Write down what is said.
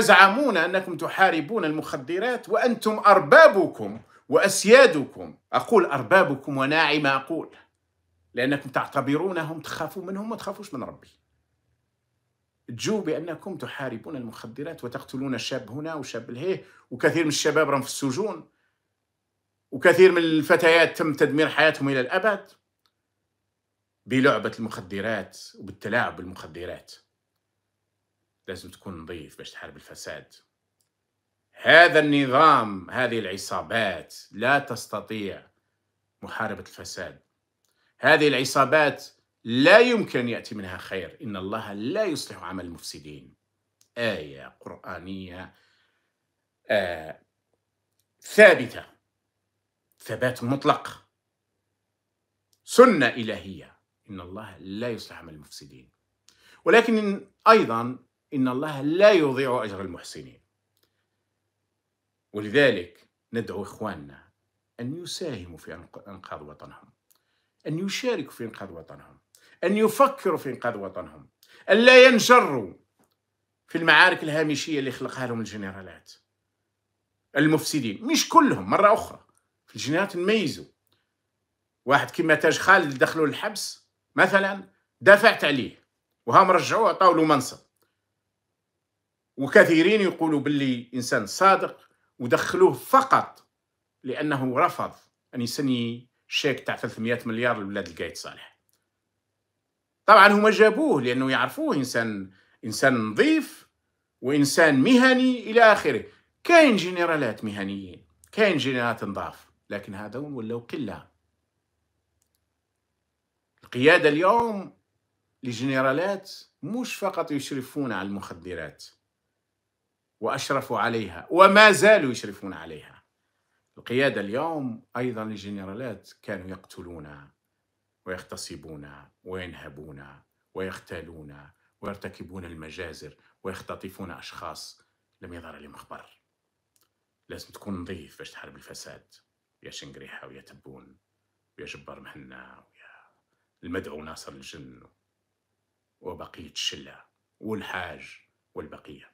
تزعمون انكم تحاربون المخدرات وانتم اربابكم واسيادكم اقول اربابكم ما اقول لانكم تعتبرونهم تخافوا منهم وما تخافوش من ربي تجوا بانكم تحاربون المخدرات وتقتلون شاب هنا وشاب لهيه وكثير من الشباب راهم في السجون وكثير من الفتيات تم تدمير حياتهم الى الابد بلعبه المخدرات وبالتلاعب بالمخدرات لازم تكون نظيف باش تحارب الفساد هذا النظام هذه العصابات لا تستطيع محاربة الفساد هذه العصابات لا يمكن يأتي منها خير إن الله لا يصلح عمل المفسدين آية قرآنية آه ثابتة ثبات مطلق سنة إلهية إن الله لا يصلح عمل المفسدين ولكن أيضا إن الله لا يضيع أجر المحسنين ولذلك ندعو إخواننا أن يساهموا في إنقاذ وطنهم أن يشاركوا في إنقاذ وطنهم أن يفكروا في إنقاذ وطنهم أن لا ينجروا في المعارك الهامشية اللي خلقها لهم الجنرالات المفسدين مش كلهم مرة أخرى في الجنرالات نميزوا واحد كيما تاج خالد دخلوا للحبس مثلا دافعت عليه وهم رجعوه عطاو له منصب وكثيرين يقولوا باللي انسان صادق ودخلوه فقط لانه رفض ان يسني شيك تاع 300 مليار لولاد القايد صالح طبعا هما جابوه لانه يعرفوه انسان انسان نظيف وانسان مهني الى اخره كاين جنرالات مهنيين كاين جنرالات نظاف لكن هذول ولاو قله القياده اليوم لجنرالات مش فقط يشرفون على المخدرات وأشرفوا عليها وما زالوا يشرفون عليها القيادة اليوم أيضا الجنرالات كانوا يقتلون ويغتصبون وينهبون ويغتالون ويرتكبون المجازر ويختطفون أشخاص لم يظهر لهم خبر لازم تكون نظيف باش تحارب الفساد يا شنقريحة ويا تبون ويا جبار مهنا ويا المدعو ناصر الجن وبقية الشلة والحاج والبقية